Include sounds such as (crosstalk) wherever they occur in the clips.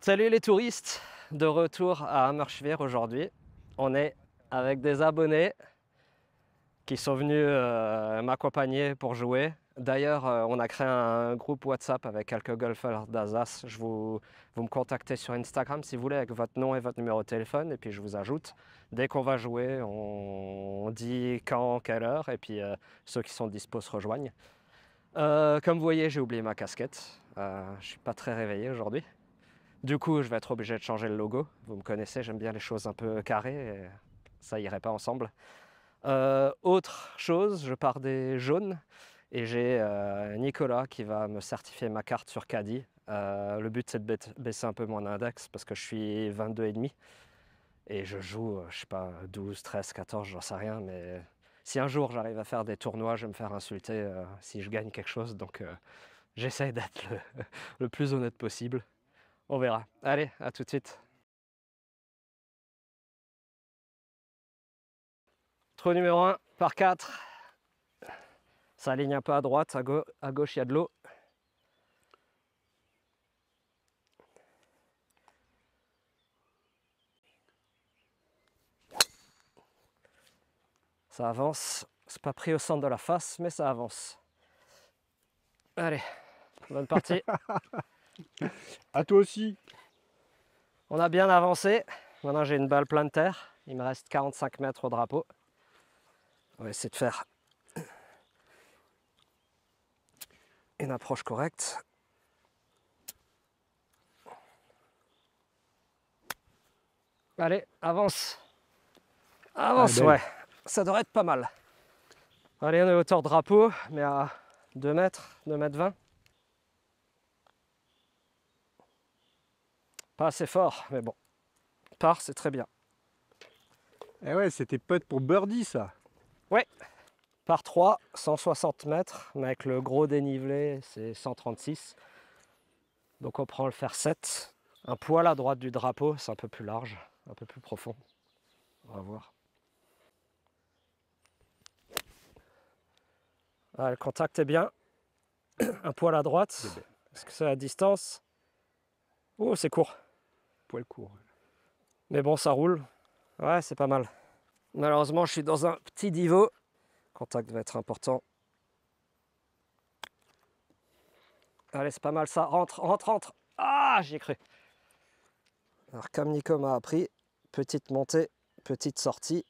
Salut les touristes, de retour à Hammerschwer aujourd'hui. On est avec des abonnés qui sont venus euh, m'accompagner pour jouer. D'ailleurs, euh, on a créé un groupe WhatsApp avec quelques golfeurs d'Alsace. vous, vous me contactez sur Instagram si vous voulez avec votre nom et votre numéro de téléphone et puis je vous ajoute. Dès qu'on va jouer, on, dit quand, quelle heure et puis euh, ceux qui sont dispos se rejoignent. comme vous voyez, j'ai oublié ma casquette. je ne suis pas très réveillé aujourd'hui. Du coup, je vais être obligé de changer le logo. Vous me connaissez, j'aime bien les choses un peu carrées, et ça irait pas ensemble. Euh, autre chose, je pars des jaunes et j'ai euh, Nicolas qui va me certifier ma carte sur Caddy. Euh, le but c'est de baisser un peu mon index parce que je suis 22 et demi et je joue, je sais pas, 12, 13, 14, j'en sais rien, mais si un jour j'arrive à faire des tournois, je vais me faire insulter si je gagne quelque chose, donc j'essaie d'être (laughs) le, plus honnête possible on verra. Allez, à tout de suite. Trou numéro 1, par 4. Ça aligne un peu à droite, à, gauche, à gauche il y a de l'eau. Ça avance, c'est pas pris au centre de la face, mais ça avance. Allez, bonne partie. (laughs) à toi aussi. On a bien avancé. Maintenant, j'ai une balle pleine de terre. Il me reste 45 mètres au drapeau. On va essayer de faire une approche correcte. Allez, avance. Avance, ouais. Ça devrait être pas mal. Allez, on est hauteur drapeau, mais à 2 mètres, 2 mètres 20. Pas assez fort, mais bon. Par, c'est très bien. Et eh ouais, c'était peut-être pour birdie, ça. Ouais. Par 3, 160 mètres, mais avec le gros dénivelé, c'est 136. Donc on prend le fer 7. Un poil à droite du drapeau, c'est un peu plus large, un peu plus profond. On va voir. Ah, le contact est bien. (clears throat) Un poil à droite. Est-ce que c'est à distance Oh, c'est court poil court. Mais bon, ça roule. Ouais, c'est pas mal. Malheureusement, je suis dans un petit divot. Contact va être important. Allez, c'est pas mal ça. Rentre, rentre, rentre. Ah, j'ai cru. Alors, comme Nico m'a appris, petite montée, petite sortie.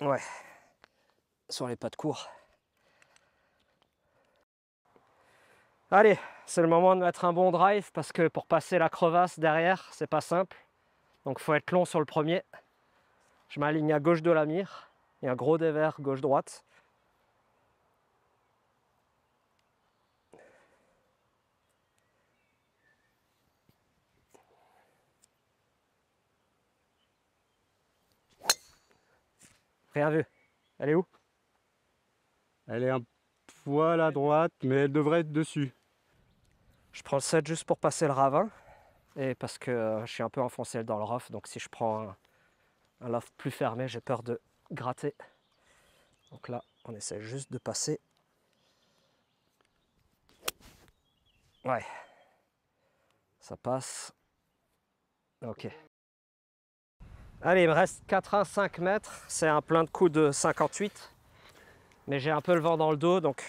Ouais. Sur les pas de cours. Allez, c'est le moment de mettre un bon drive parce que pour passer la crevasse derrière, c'est pas simple. Donc faut être long sur le premier. Je m'aligne à gauche de la mire a un gros dévers gauche-droite. Rien vu. Elle est où Elle est un poil à droite, mais elle devrait être dessus. Je prends le 7 juste pour passer le ravin. Et parce que euh, je suis un peu enfoncé dans le rof donc si je prends un, un plus fermé, j'ai peur de gratter. Donc là, on essaie juste de passer. Ouais. Ça passe. Ok. Allez, il me reste 5 mètres. C'est un plein de coups de 58. Mais j'ai un peu le vent dans le dos, donc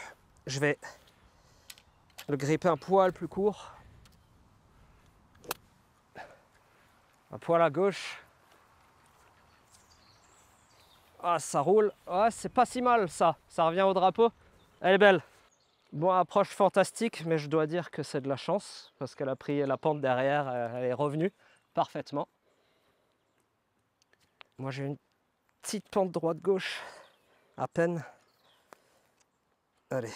je vais gripper un poil plus court. Un poil à gauche. Ah, ça roule. Ah, c'est pas si mal ça. Ça revient au drapeau. Elle est belle. Bon, approche fantastique, mais je dois dire que c'est de la chance parce qu'elle a pris la pente derrière, euh, elle est revenue parfaitement. Moi, j'ai une petite pente droite-gauche, à peine. Allez,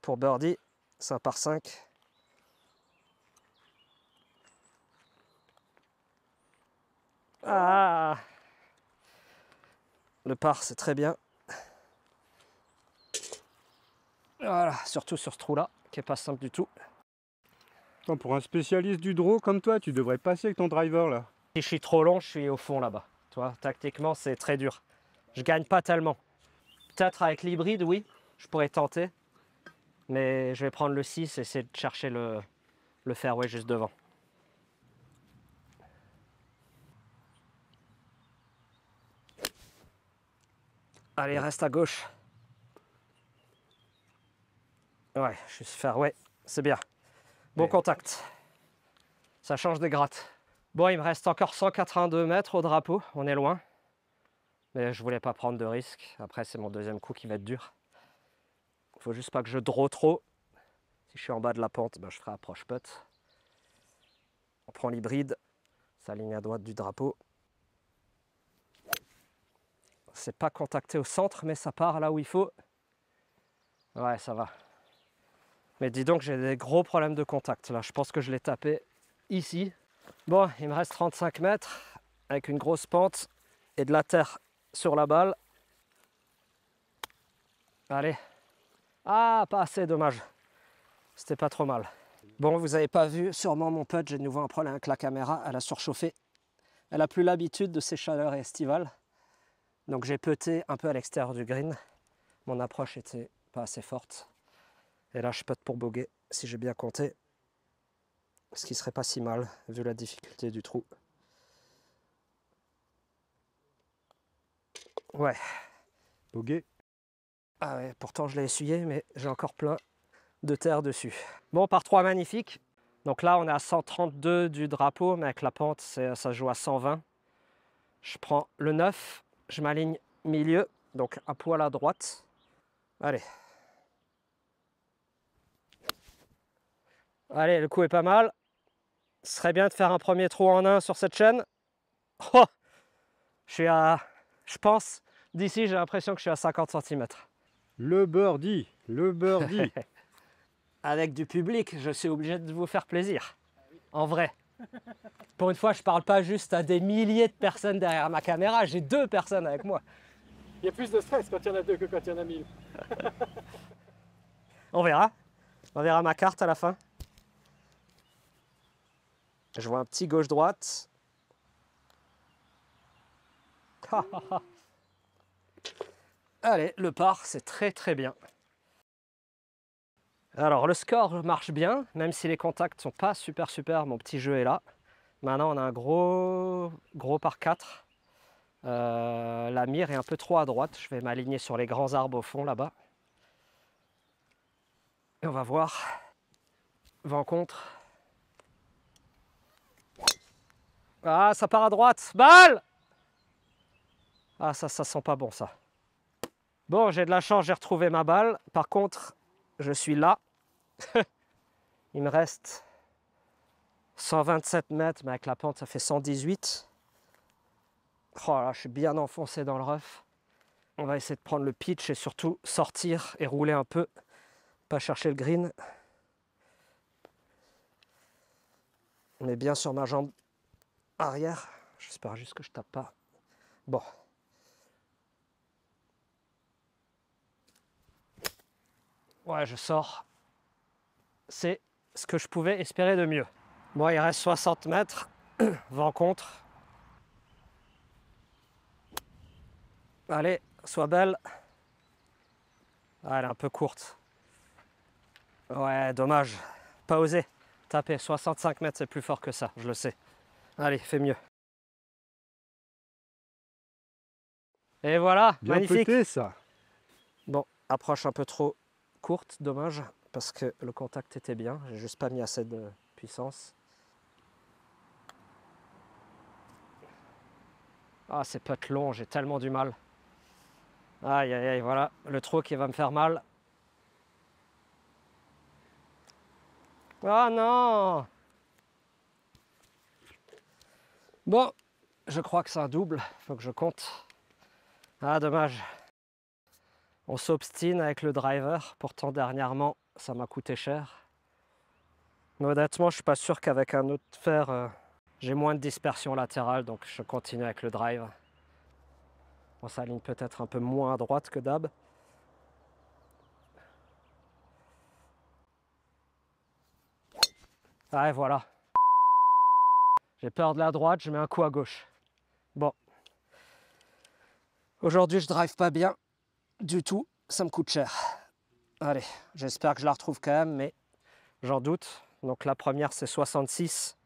pour birdie. Ça par 5. Ah Le par, c'est très bien. Voilà, surtout sur ce trou-là, qui est pas simple du tout. pour un spécialiste du draw comme toi, tu devrais passer avec ton driver, là. Si je suis trop long, je suis au fond, là-bas. Toi, tactiquement, c'est très dur. Je gagne pas tellement. Peut-être avec l'hybride, oui, je pourrais tenter. Mais je vais prendre le 6 et essayer de chercher le, le fairway juste devant. Allez, reste à gauche. Ouais, je suis fairway, c'est bien. Bon contact. Ça change des grattes. Bon, il me reste encore 182 mètres au drapeau, on est loin. Mais je voulais pas prendre de risque. Après, c'est mon deuxième coup qui va être dur faut juste pas que je draw trop. Si je suis en bas de la pente, ben, je ferai approche putt. On prend l'hybride, Ça ligne à droite du drapeau. C'est pas contacté au centre, mais ça part là où il faut. Ouais, ça va. Mais dis donc, j'ai des gros problèmes de contact là. Je pense que je l'ai tapé ici. Bon, il me reste 35 mètres avec une grosse pente et de la terre sur la balle. Allez, ah, pas assez, dommage. C'était pas trop mal. Bon, vous n'avez pas vu, sûrement mon pote, j'ai de nouveau un problème avec la caméra, elle a surchauffé. Elle a plus l'habitude de ces chaleurs estivales. Donc j'ai peuté un peu à l'extérieur du green. Mon approche était pas assez forte. Et là, je pote pour boguer, si j'ai bien compté. Ce qui serait pas si mal, vu la difficulté du trou. Ouais. Boguer. Ah ouais, pourtant je l'ai essuyé, mais j'ai encore plein de terre dessus. Bon, par trois magnifiques. Donc là, on est à 132 du drapeau, mais avec la pente, ça joue à 120. Je prends le 9, je m'aligne milieu, donc un poil à droite. Allez. Allez, le coup est pas mal. Ce serait bien de faire un premier trou en un sur cette chaîne. Oh je suis à, je pense, d'ici j'ai l'impression que je suis à 50 cm. Le birdie, le birdie. (laughs) Avec du public, je suis obligé de vous faire plaisir. En vrai. Pour une fois, je ne parle pas juste à des milliers de personnes derrière ma caméra, j'ai deux personnes avec moi. Il y a plus de stress quand il y en a deux que quand il y en a mille. (laughs) On verra. On verra ma carte à la fin. Je vois un petit gauche-droite. (laughs) Allez, le par, c'est très très bien. Alors le score marche bien, même si les contacts sont pas super super, mon petit jeu est là. Maintenant on a un gros gros par 4. Euh, la mire est un peu trop à droite, je vais m'aligner sur les grands arbres au fond là-bas. Et on va voir. Vent contre. Ah ça part à droite, balle Ah ça ça sent pas bon ça. Bon, j'ai de la chance, j'ai retrouvé ma balle. Par contre, je suis là. (laughs) Il me reste 127 mètres, mais avec la pente, ça fait 118. là, je suis bien enfoncé dans le rough. On va essayer de prendre le pitch et surtout sortir et rouler un peu. Pas chercher le green. On est bien sur ma jambe arrière. J'espère juste que je tape pas. Bon, Ouais, je sors. C'est ce que je pouvais espérer de mieux. Moi, il reste 60 mètres. (clears throat) Vent contre. Allez, sois belle. Ah, elle est un peu courte. Ouais, dommage. Pas osé. Taper 65 mètres, c'est plus fort que ça, je le sais. Allez, fais mieux. Et voilà, magnifique. ça. Bon, approche un peu trop courte, dommage, parce que le contact était bien, j'ai juste pas mis assez de puissance. Ah, c'est être long, j'ai tellement du mal. Aïe, aïe, aïe, voilà, le trou qui va me faire mal. Ah non Bon, je crois que c'est un double, faut que je compte. Ah, dommage. On s'obstine avec le driver, pourtant dernièrement ça m'a coûté cher. Mais honnêtement, je suis pas sûr qu'avec un autre fer, euh, j'ai moins de dispersion latérale, donc je continue avec le drive. On s'aligne peut-être un peu moins à droite que d'hab. Ah, voilà. J'ai peur de la droite, je mets un coup à gauche. Bon. Aujourd'hui, je drive pas bien du tout, ça me coûte cher. Allez, j'espère que je la retrouve quand même, mais j'en doute. Donc la première, c'est 66.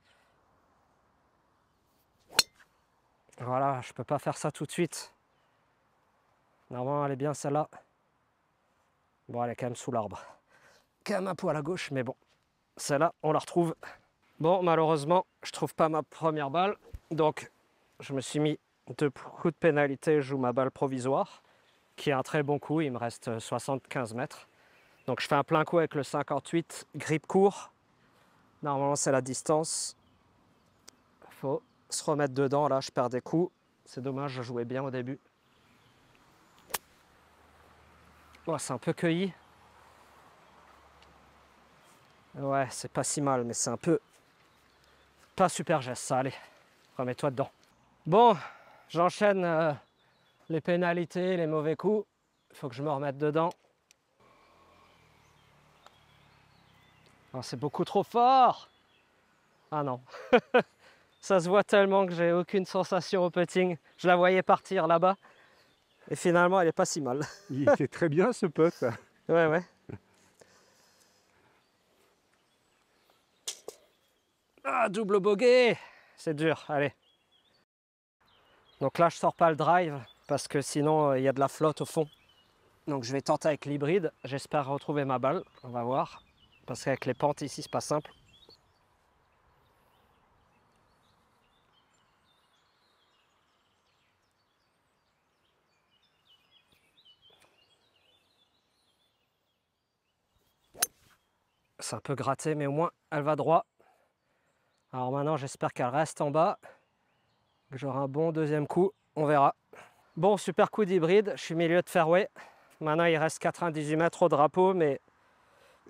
Voilà, je peux pas faire ça tout de suite. Normalement, elle est bien celle-là. Bon, elle est quand même sous l'arbre. Quand même un peu à la gauche, mais bon. Celle-là, on la retrouve. Bon, malheureusement, je trouve pas ma première balle. Donc, je me suis mis deux coups de pénalité. Je joue ma balle provisoire qui est un très bon coup. Il me reste 75 euh, mètres. Donc je fais un plein coup avec le 58, grip court. Normalement, c'est la distance. Il faut se remettre dedans. Là, je perds des coups. C'est dommage, je jouais bien au début. Oh, c'est un peu cueilli. Ouais, c'est pas si mal, mais c'est un peu... Pas super geste, ça. Allez, remets-toi dedans. Bon, j'enchaîne... Euh, les pénalités, les mauvais coups, il faut que je me remette dedans. c'est beaucoup trop fort Ah non (laughs) Ça se voit tellement que j'ai aucune sensation au putting. Je la voyais partir là-bas. Et finalement, elle est pas si mal. (laughs) il était très bien ce putt. Ouais, ouais. Ah, double bogey C'est dur, allez. Donc là, je sors pas le drive parce que sinon euh, il y a de la flotte au fond. Donc je vais tenter avec l'hybride, j'espère retrouver ma balle, on va voir, parce qu'avec les pentes ici c'est pas simple. ça peut gratter, mais au moins elle va droit. Alors maintenant, j'espère qu'elle reste en bas. J'aurai un bon deuxième coup, on verra. Bon, super coup d'hybride, je suis milieu de fairway. Maintenant, il reste 98 mètres au drapeau, mais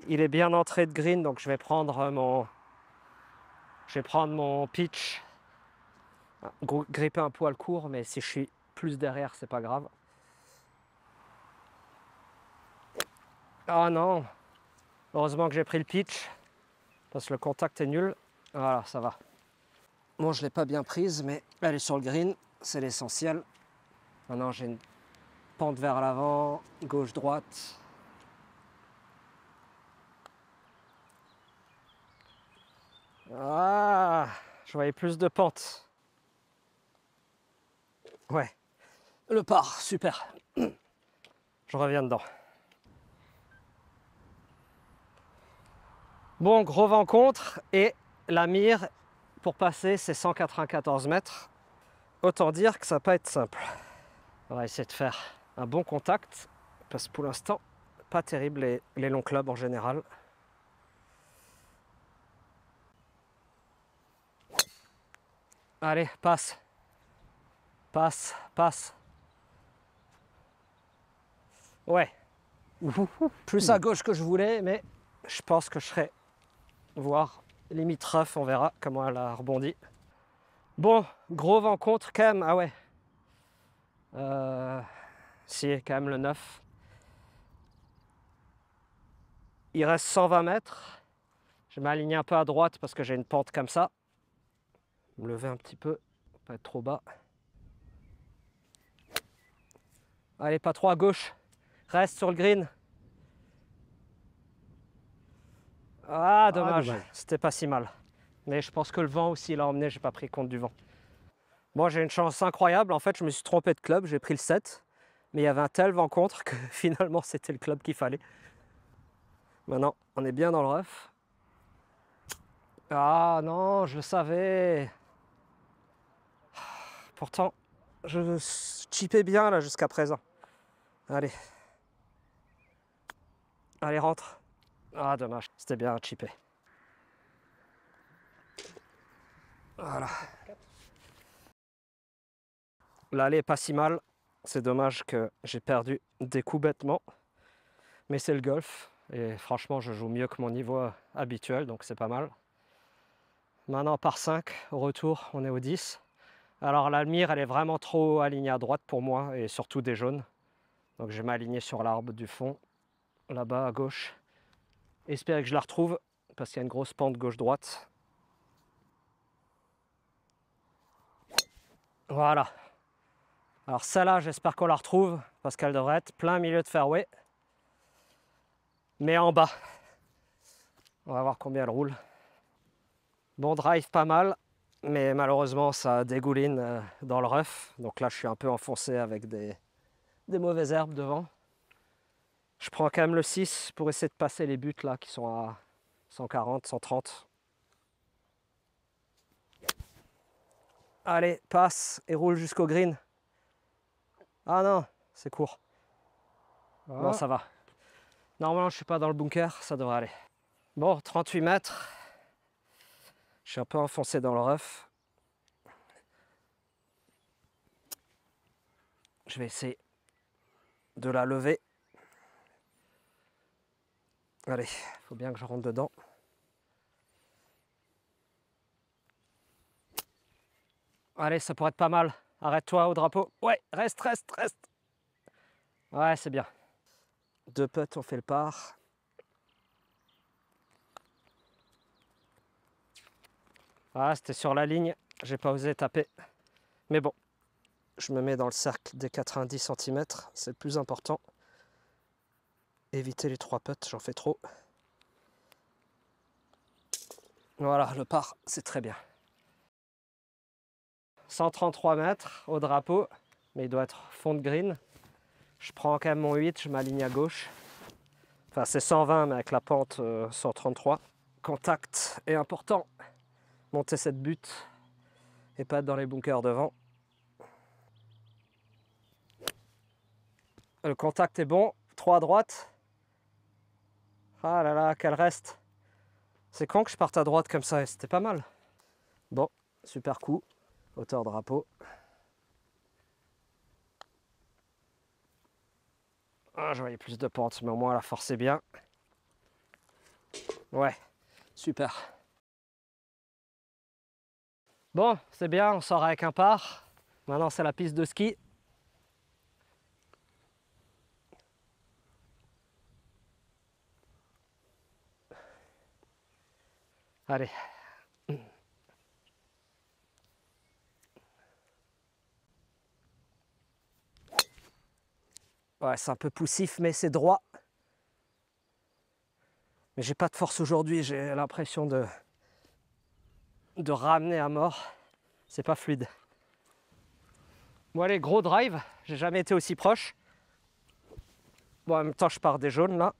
il est bien entré de green, donc je vais prendre mon, je vais prendre mon pitch, gripper un poil court, mais si je suis plus derrière, c'est pas grave. Ah non, heureusement que j'ai pris le pitch, parce que le contact est nul. Voilà, ça va. Bon, je l'ai pas bien prise, mais elle est sur le green, c'est l'essentiel. Maintenant, j'ai une pente vers l'avant, gauche-droite. Ah, je voyais plus de pente. Ouais, le par, super. Je reviens dedans. Bon, gros vent contre et la mire pour passer c'est 194 mètres. Autant dire que ça va pas être simple. On va essayer de faire un bon contact parce que pour l'instant, pas terrible les, les longs clubs en général. Allez, passe. Passe, passe. Ouais. Plus à gauche que je voulais, mais je pense que je serai voir limite rough, on verra comment elle a rebondi. Bon, gros vent contre quand ah ouais c'est euh, quand même le 9. Il reste 120 mètres. Je m'aligne un peu à droite parce que j'ai une pente comme ça. Me lever un petit peu, pas être trop bas. Allez, pas trop à gauche. Reste sur le green. Ah, ah dommage. C'était pas si mal. Mais je pense que le vent aussi l'a emmené, j'ai pas pris compte du vent. Moi, j'ai une chance incroyable. En fait, je me suis trompé de club, j'ai pris le 7. Mais il y avait un tel vent contre que (laughs) finalement, c'était le club qu'il fallait. Maintenant, on est bien dans le rough. Ah non, je le savais. Pourtant, je chipais bien là jusqu'à présent. Allez. Allez, rentre. Ah, dommage, c'était bien chippé. Voilà. L'allée est pas si mal. C'est dommage que j'ai perdu des coups bêtement. Mais c'est le golf. Et franchement, je joue mieux que mon niveau euh, habituel, donc c'est pas mal. Maintenant, par 5, au retour, on est au 10. Alors la mire, elle est vraiment trop alignée à droite pour moi, et surtout des jaunes. Donc je vais m'aligner sur l'arbre du fond, là-bas à gauche. Espérer que je la retrouve, parce qu'il y a une grosse pente gauche-droite. Voilà, alors celle-là, j'espère qu'on la retrouve parce qu'elle devrait être plein milieu de fairway. Mais en bas. On va voir combien elle roule. Bon drive pas mal, mais malheureusement ça dégouline euh, dans le rough. Donc là je suis un peu enfoncé avec des, des mauvaises herbes devant. Je prends quand même le 6 pour essayer de passer les buts là qui sont à 140, 130. Allez, passe et roule jusqu'au green. Ah non, c'est court. Bon, ah. ça va. Normalement, je suis pas dans le bunker, ça devrait aller. Bon, 38 mètres. Je suis un peu enfoncé dans le ref. Je vais essayer de la lever. Allez, il faut bien que je rentre dedans. Allez, ça pourrait être pas mal. Arrête-toi au drapeau. Ouais, reste, reste, reste. Ouais, c'est bien. Deux potes on fait le part. Ah, c'était sur la ligne. J'ai pas osé taper. Mais bon, je me mets dans le cercle des 90 cm. C'est le plus important. Éviter les trois potes, j'en fais trop. Voilà, le par, c'est très bien. 133 mètres au drapeau, mais il doit être fond de green. Je prends quand même mon 8, je m'aligne à gauche. Enfin, c'est 120, mais avec la pente, 133. Euh, contact est important. Monter cette butte et pas être dans les bunkers devant. Le contact est bon. 3 à droite. Ah là là, qu'elle reste. C'est con que je parte à droite comme ça, c'était pas mal. Bon, super coup hauteur drapeau. Ah, je voyais plus de pente, mais au moins la force est bien. Ouais, super. Bon, c'est bien, on sort avec un par. Maintenant, c'est la piste de ski. Allez, Ouais, c'est un peu poussif, mais c'est droit. Mais j'ai pas de force aujourd'hui, j'ai l'impression de, de ramener à mort. C'est pas fluide. Bon allez, gros drive, j'ai jamais été aussi proche. Bon en même temps je pars des jaunes là.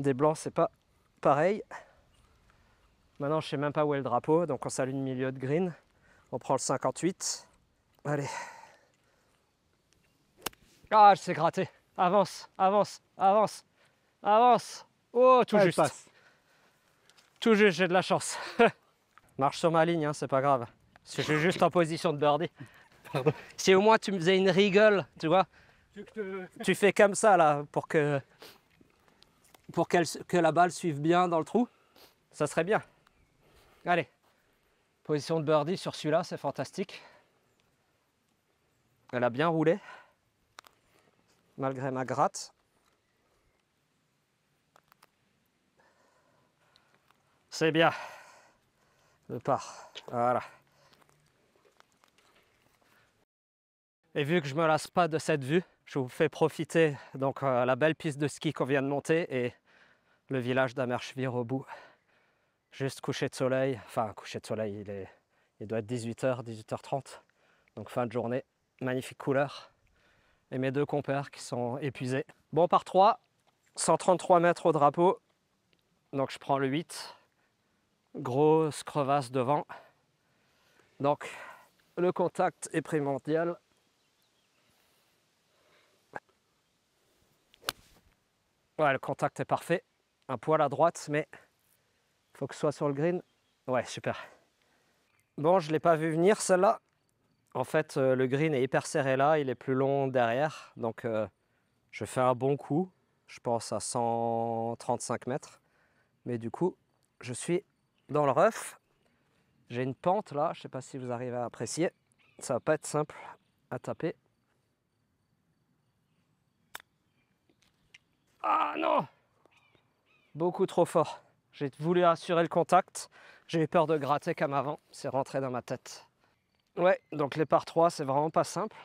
Des blancs c'est pas pareil. Maintenant je sais même pas où est le drapeau, donc on s'allume milieu de green. On prend le 58. Allez, ah, je sais gratter. Avance, avance, avance, avance. Oh, tout juste. Passe. Tout juste, j'ai de la chance. (laughs) Marche sur ma ligne, hein, c'est pas grave. Je suis juste en position de birdie. Si au moins tu me faisais une rigole, tu vois. tu fais comme ça là pour que pour que la balle suive bien dans le trou, ça serait bien. Allez, position de birdie sur celui-là, c'est fantastique. Elle a bien roulé malgré ma gratte. C'est bien. Le part. Voilà. Et vu que je me lasse pas de cette vue, je vous fais profiter donc euh, la belle piste de ski qu'on vient de monter et le village d'Amerchevire au bout. Juste coucher de soleil, enfin coucher de soleil, il, est, il doit être 18h, 18h30, donc fin de journée, magnifique couleur et mes deux compères qui sont épuisés. Bon, par 3, 133 mètres au drapeau. Donc je prends le 8. Grosse crevasse devant. Donc le contact est primordial. Ouais, le contact est parfait. Un poil à droite, mais faut que ce soit sur le green. Ouais, super. Bon, je ne l'ai pas vu venir celle-là. En fait, euh, le green est hyper serré là, il est plus long derrière. Donc, euh, je fais un bon coup, je pense à 135 mètres. Mais du coup, je suis dans le rough. J'ai une pente là, je ne sais pas si vous arrivez à apprécier. Ça va pas être simple à taper. Ah non Beaucoup trop fort. J'ai voulu assurer le contact. J'ai eu peur de gratter comme avant. C'est rentré dans ma tête. Ouais, donc les par 3, c'est vraiment pas simple.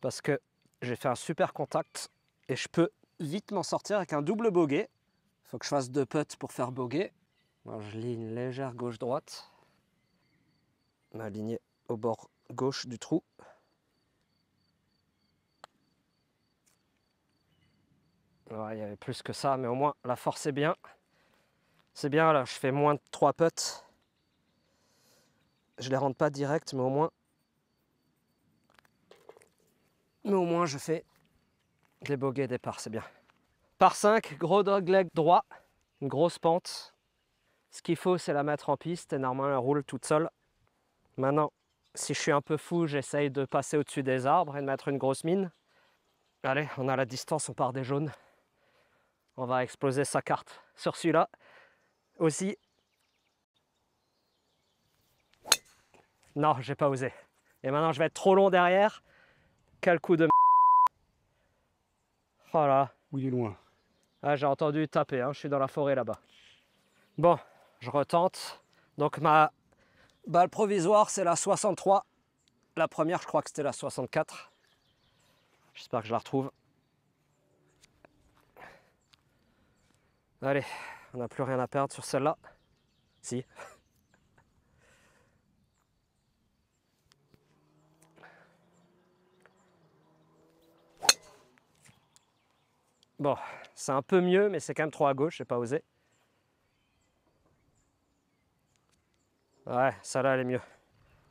Parce que j'ai fait un super contact et je peux vite m'en sortir avec un double bogey. Faut que je fasse deux putts pour faire bogey. je lis une légère gauche-droite. M'aligner au bord gauche du trou. il y avait plus que ça, mais au moins la force est bien. C'est bien, là, je fais moins de 3 putts. Je les rentre pas direct, mais au moins. Mais au moins, je fais des boguets départ, c'est bien. Par 5, gros dog leg droit, une grosse pente. Ce qu'il faut, c'est la mettre en piste et normalement, elle roule toute seule. Maintenant, si je suis un peu fou, j'essaye de passer au-dessus des arbres et de mettre une grosse mine. Allez, on a la distance, on part des jaunes. On va exploser sa carte. Sur celui-là, aussi, Non, j'ai pas osé. Et maintenant, je vais être trop long derrière. Quel coup de voilà. Oh voilà. Oui, il est loin. Ah, j'ai entendu taper, hein. je suis dans la forêt là-bas. Bon, je retente. Donc ma balle provisoire, c'est la 63. La première, je crois que c'était la 64. J'espère que je la retrouve. Allez, on n'a plus rien à perdre sur celle-là. Si. Bon, c'est un peu mieux, mais c'est quand même trop à gauche, j'ai pas osé. Ouais, ça là elle est mieux.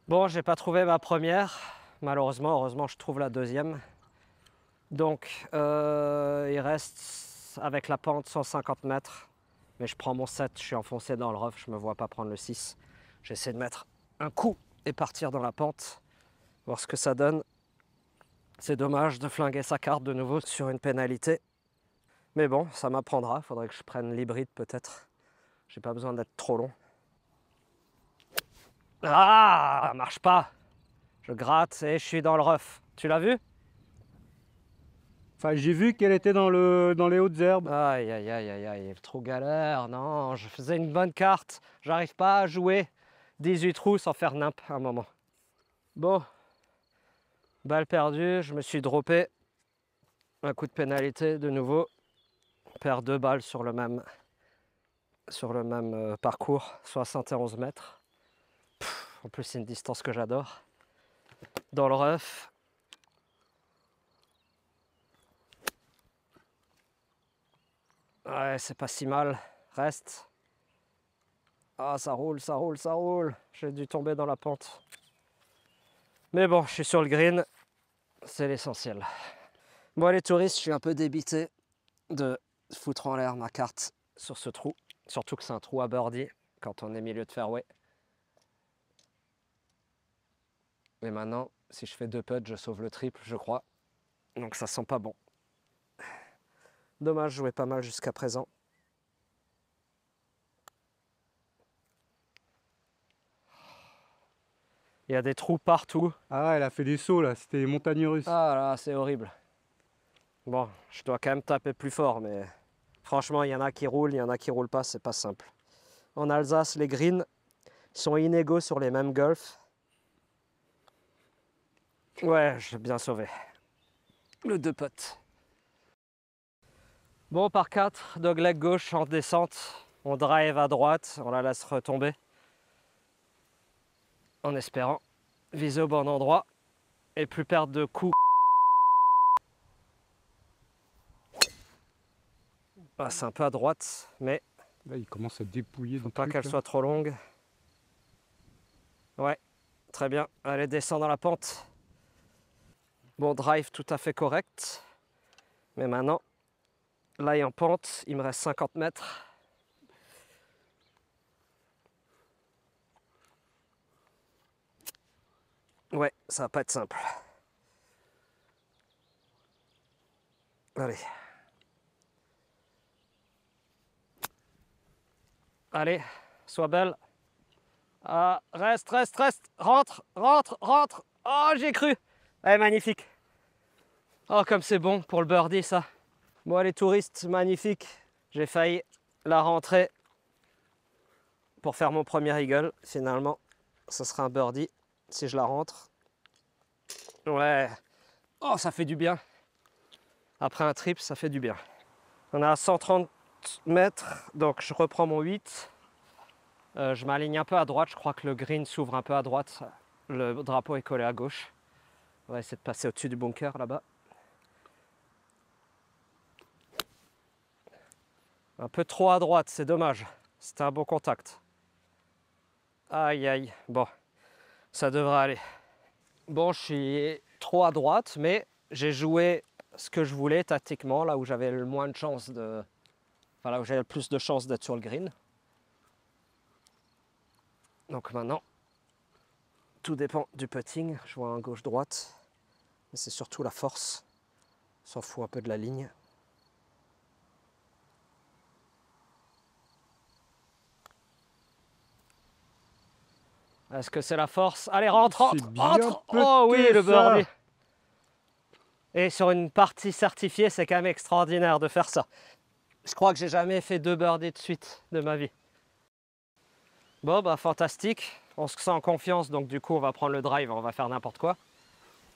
Bon, j'ai pas trouvé ma première. Malheureusement, heureusement, je trouve la deuxième. Donc, euh, il reste avec la pente 150 mètres. Mais je prends mon 7, je suis enfoncé dans le rough, je me vois pas prendre le 6. J'essaie de mettre un coup et partir dans la pente, voir ce que ça donne. C'est dommage de flinguer sa carte de nouveau sur une pénalité. Mais bon, ça m'apprendra. Faudrait que je prenne l'hybride peut-être. J'ai pas besoin d'être trop long. Ah, ça marche pas. Je gratte et je suis dans le rough. Tu l'as vu Enfin, j'ai vu qu'elle était dans, le, dans les hautes herbes. Aïe, aïe, aïe, aïe, aïe, trop galère. Non, je faisais une bonne carte. J'arrive pas à jouer 18 trous sans faire nimp un moment. Bon, balle perdue, je me suis droppé. Un coup de pénalité de nouveau perd deux balles sur le même, sur le même euh, parcours, 71 mètres. en plus, c'est une distance que j'adore. Dans le rough, Ouais, c'est pas si mal. Reste. Ah, ça roule, ça roule, ça roule. J'ai dû tomber dans la pente. Mais bon, je suis sur le green. C'est l'essentiel. Moi, les touristes, je suis un peu débité de foutre en l'air ma carte sur ce trou. Surtout que c'est un trou à birdie quand on est milieu de fairway. Mais maintenant, si je fais deux putts, je sauve le triple, je crois. Donc ça sent pas bon. Dommage, je jouais pas mal jusqu'à présent. Il y a des trous partout. Ah, ouais, elle a fait des sauts là, c'était montagne russe. Ah là, c'est horrible. Bon, je dois quand même taper plus fort, mais Franchement, il y en a qui roulent, il y en a qui roulent pas, c'est pas simple. En Alsace, les greens sont inégaux sur les mêmes golfs. Ouais, j'ai bien sauvé. Le deux potes. Bon, par 4, dogleg gauche en descente. On drive à droite, on la laisse retomber. En espérant viser au bon endroit et plus perdre de coups. C'est un peu à droite, mais là il commence à dépouiller. Faut pas qu'elle soit trop longue. Ouais, très bien. Allez, descend dans la pente. Bon drive tout à fait correct. Mais maintenant, là il est en pente, il me reste 50 mètres. Ouais, ça va pas être simple. Allez. Allez, sois belle. Ah, reste, reste, reste. Rentre, rentre, rentre. Oh, j'ai cru. est eh, magnifique. Oh, comme c'est bon pour le birdie, ça. Moi, les touristes, magnifique. J'ai failli la rentrer pour faire mon premier eagle. Finalement, ce sera un birdie si je la rentre. Ouais. Oh, ça fait du bien. Après un trip, ça fait du bien. On a 130 mètres, donc je reprends mon 8. Euh, je m'aligne un peu à droite, je crois que le green s'ouvre un peu à droite. Le drapeau est collé à gauche. On va essayer de passer au-dessus du bunker là-bas. Un peu trop à droite, c'est dommage. C'était un bon contact. Aïe aïe, bon, ça devrait aller. Bon, je suis trop à droite, mais j'ai joué ce que je voulais tactiquement, là où j'avais le moins de chance de, voilà où j'ai le plus de chances d'être sur le green. Donc maintenant, tout dépend du putting. Je vois un gauche-droite, mais c'est surtout la force. s'en fout un peu de la ligne. Est-ce que c'est la force Allez, rentre, rentre, rentre Oh oui, le birdie Et sur une partie certifiée, c'est quand même extraordinaire de faire ça je crois que j'ai jamais fait deux birdies de suite de ma vie. Bon, bah fantastique. On se sent en confiance, donc du coup, on va prendre le drive, on va faire n'importe quoi.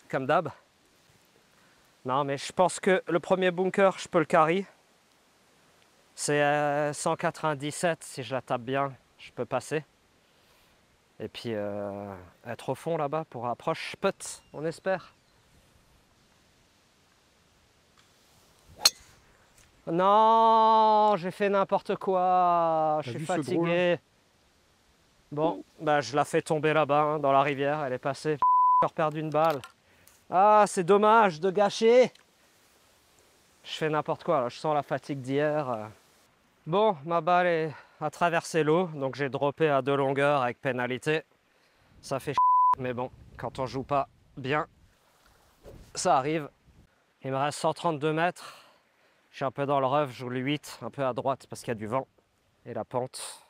Comme d'hab. Non, mais je pense que le premier bunker, je peux le carry. C'est 197, euh, si je la tape bien, je peux passer. Et puis euh, être au fond là-bas pour approche putt, on espère. Non, j'ai fait n'importe quoi. Je suis fatigué. Hein bon, bah je la fais tomber là-bas, hein, dans la rivière. Elle est passée. (laughs) J'ai perdu une balle. Ah, c'est dommage de gâcher. Je fais n'importe quoi. Je sens la fatigue d'hier. Bon, ma balle est à traverser l'eau, donc j'ai droppé à deux longueurs avec pénalité. Ça fait (laughs) mais bon, quand on joue pas bien, ça arrive. Il me reste 132 mètres. Je suis un peu dans le rêve, je joue le 8, un peu à droite parce qu'il y a du vent et la pente.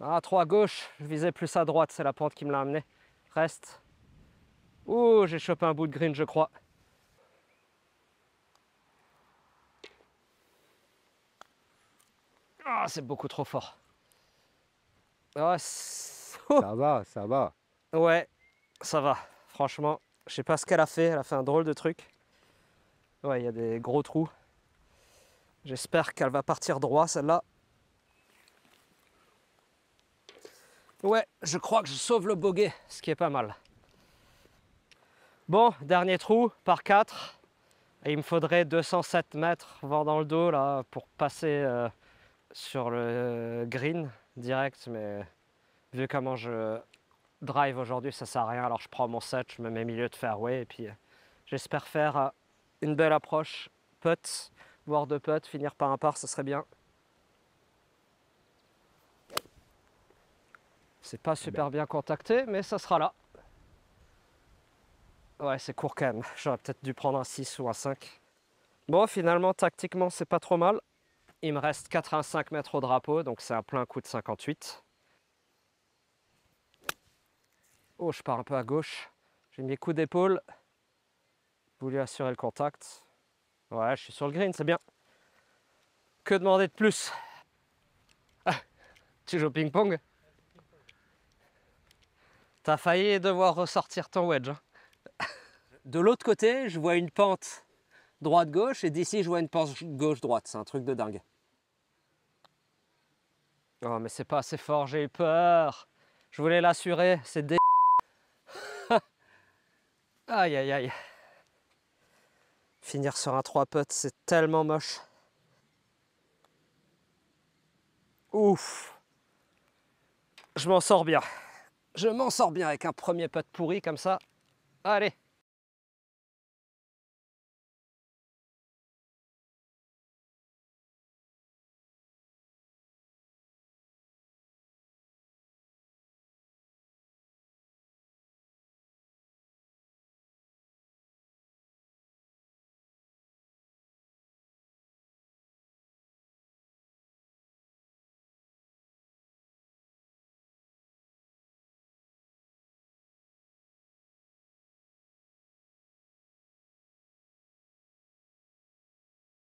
Ah, 3 à gauche, je visais plus à droite, c'est la pente qui me l'a amené. Reste. Ouh, j'ai chopé un bout de green, je crois. Ah, c'est beaucoup trop fort. Ah, (laughs) ça va, ça va. Ouais, ça va. Franchement, je sais pas ce qu'elle a fait, elle a fait un drôle de truc. Ouais, il y a des gros trous. J'espère qu'elle va partir droit, celle-là. Ouais, je crois que je sauve le bogey, ce qui est pas mal. Bon, dernier trou, par 4. Et il me faudrait 207 mètres voir dans le dos là pour passer euh, sur le euh, green direct. Mais vu comment je drive aujourd'hui, ça sert à rien. Alors je prends mon set, je me mets milieu de fairway et puis euh, j'espère faire une belle approche, putt, voire deux putts, finir par un par, ce serait bien. C'est pas super bien contacté, mais ça sera là. Ouais, c'est court quand même. J'aurais peut-être dû prendre un 6 ou un 5. Bon, finalement, tactiquement, c'est pas trop mal. Il me reste 85 mètres au drapeau, donc c'est un plein coup de 58. Oh, je pars un peu à gauche. J'ai mis coups d'épaule. Je voulais assurer le contact. Ouais, je suis sur le green, c'est bien. Que demander de plus ah, Tu joues au ping-pong T'as failli devoir ressortir ton wedge. Hein. De l'autre côté, je vois une pente droite-gauche et d'ici, je vois une pente gauche-droite. C'est un truc de dingue. Oh, mais c'est pas assez fort, j'ai eu peur. Je voulais l'assurer, c'est des... (laughs) aïe, aïe, aïe sur un 3 potes c'est tellement moche. Ouf Je m'en sors bien. Je m'en sors bien avec un premier pote pourri comme ça. Allez